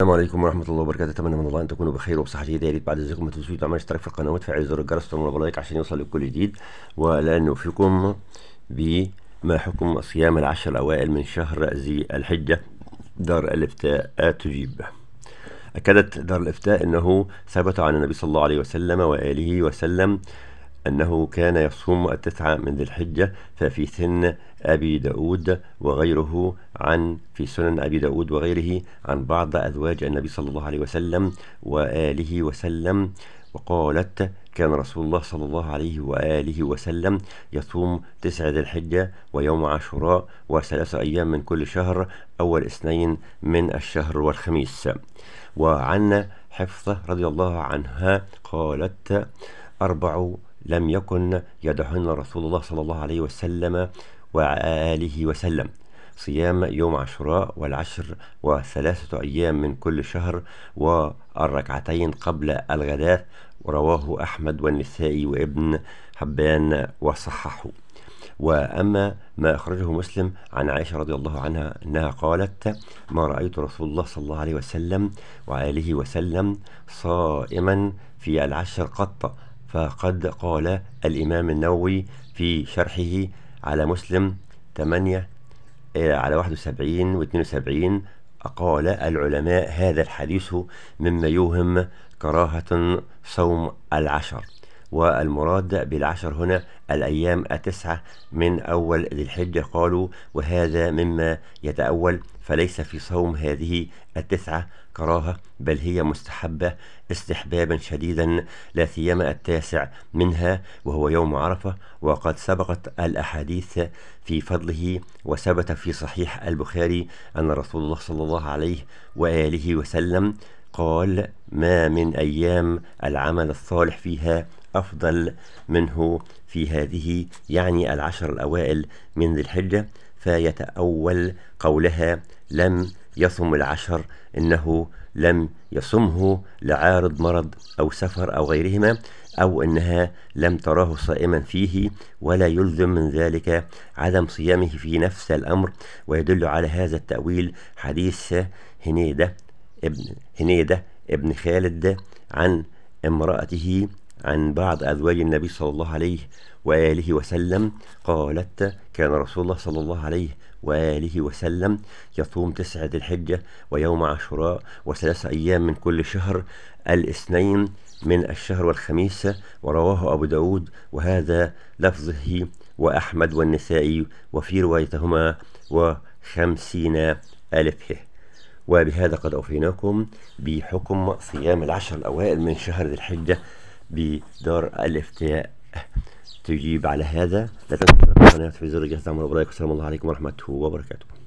السلام عليكم ورحمة الله وبركاته، أتمنى من الله أن تكونوا بخير وبصحة جيدة، يا ريت بعد إذنكم ما تنسوش تعملوا اشتراك في القناة وتفعيل زر الجرس وتعملوا لايك عشان يوصل لكل جديد، ولا نوفيكم بما حكم صيام العشر الأوائل من شهر ذي الحجة دار الإفتاء تجيب. أكدت دار الإفتاء أنه ثبت عن النبي صلى الله عليه وسلم وآله وسلم أنه كان يصوم التسعة من ذي الحجة ففي سن أبي داود وغيره عن في سنن أبي داود وغيره عن بعض أزواج النبي صلى الله عليه وسلم وآله وسلم وقالت كان رسول الله صلى الله عليه وآله وسلم يصوم تسع ذي الحجة ويوم عاشوراء وثلاثة أيام من كل شهر أول اثنين من الشهر والخميس وعن حفصة رضي الله عنها قالت أربع لم يكن يدعهن رسول الله صلى الله عليه وسلم وآله وسلم صيام يوم عاشوراء والعشر وثلاثة أيام من كل شهر والركعتين قبل الغداء رواه أحمد والنسائي وابن حبان وصححه وأما ما أخرجه مسلم عن عائشة رضي الله عنها أنها قالت ما رأيت رسول الله صلى الله عليه وسلم وآله وسلم صائما في العشر قط فقد قال الإمام النووي في شرحه على مسلم 8 آه، على 71 و 72 قال العلماء هذا الحديث مما يوهم كراهة صوم العشر والمراد بالعشر هنا الأيام التسعة من أول ذي الحجة قالوا وهذا مما يتأول فليس في صوم هذه التسعة كراهة بل هي مستحبة استحبابا شديدا لا سيما التاسع منها وهو يوم عرفة وقد سبقت الأحاديث في فضله وثبت في صحيح البخاري أن رسول الله صلى الله عليه وآله وسلم قال ما من أيام العمل الصالح فيها أفضل منه في هذه يعني العشر الأوائل من ذي الحجة فيتأول قولها لم يصم العشر إنه لم يصمه لعارض مرض أو سفر أو غيرهما أو أنها لم تراه صائما فيه ولا يلزم من ذلك عدم صيامه في نفس الأمر ويدل على هذا التأويل حديث هنيدة ابن هنيدة ابن خالد عن امرأته عن بعض أزواج النبي صلى الله عليه وآله وسلم قالت كان رسول الله صلى الله عليه وآله وسلم يصوم تسعة الحجة ويوم عاشوراء وثلاثة أيام من كل شهر الاثنين من الشهر والخميس ورواه أبو داود وهذا لفظه وأحمد والنسائي وفي روايتهما وخمسين ألفه وبهذا قد أوفيناكم بحكم صيام العشر الأوائل من شهر ذي الحجة بدار الافتاء تجيب على هذا لا تنسوا القناه في زر الجرس تعملوا وبركاته والسلام عليكم ورحمه الله وبركاته